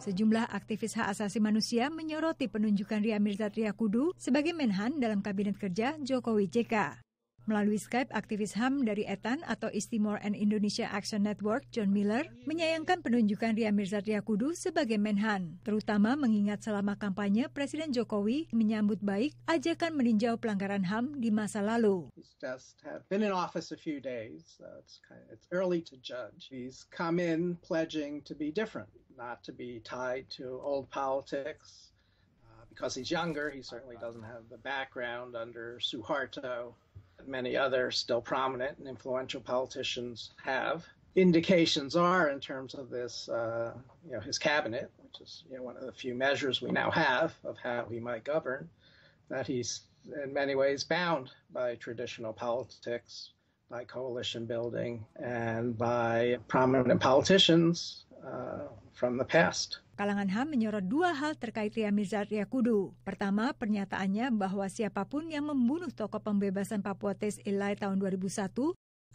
Sejumlah aktivis hak asasi manusia menyoroti penunjukan Ria Mirza Triakudu sebagai Menhan dalam Kabinet Kerja Jokowi JK. Melalui Skype, aktivis HAM dari ETAN atau East Timor and Indonesia Action Network, John Miller, menyayangkan penunjukan Ria Mirza Triakudu sebagai Menhan, terutama mengingat selama kampanye Presiden Jokowi menyambut baik ajakan meninjau pelanggaran HAM di masa lalu. Days, not to be tied to old politics. Uh, because he's younger, he certainly doesn't have the background under Suharto that many other still prominent and influential politicians have. Indications are in terms of this, uh, you know, his cabinet, which is you know one of the few measures we now have of how he might govern, that he's in many ways bound by traditional politics, by coalition building, and by prominent politicians from the past. Kalangan HAM menyorot dua hal terkait Ria Mizar Kudu. Pertama, pernyataannya bahwa siapapun yang membunuh tokoh pembebasan Papua Tes Ilai tahun 2001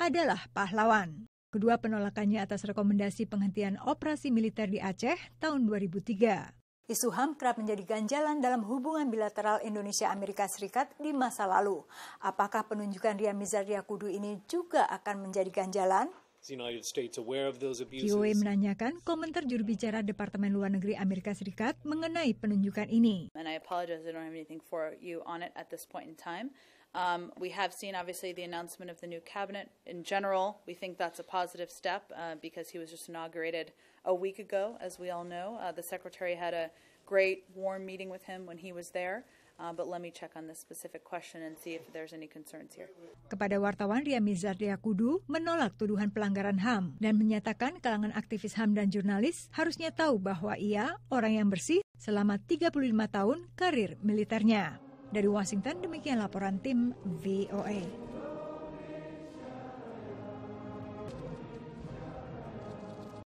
adalah pahlawan. Kedua, penolakannya atas rekomendasi penghentian operasi militer di Aceh tahun 2003. Isu HAM kerap menjadi ganjalan dalam hubungan bilateral Indonesia-Amerika Serikat di masa lalu. Apakah penunjukan Ria Mizar Kudu ini juga akan menjadi ganjalan? Kiowe menanyakan komentar juru bicara Departemen Luar Negeri Amerika Serikat mengenai penunjukan ini. And I apologize, I don't have anything for you on it at this point in time. Um, we have seen, obviously, the announcement of the new cabinet. In general, we think that's a positive step uh, because he was just inaugurated a week ago, as we all know. Uh, the secretary had a great, warm meeting with him when he was there. Uh, but let me check on this specific question and see if there's any concerns here. Kepada wartawan, Ria Mizar Kudu menolak tuduhan pelanggaran HAM dan menyatakan kalangan aktivis HAM dan jurnalis harusnya tahu bahwa ia orang yang bersih selama 35 tahun karir militernya. Dari Washington, demikian laporan tim VOA.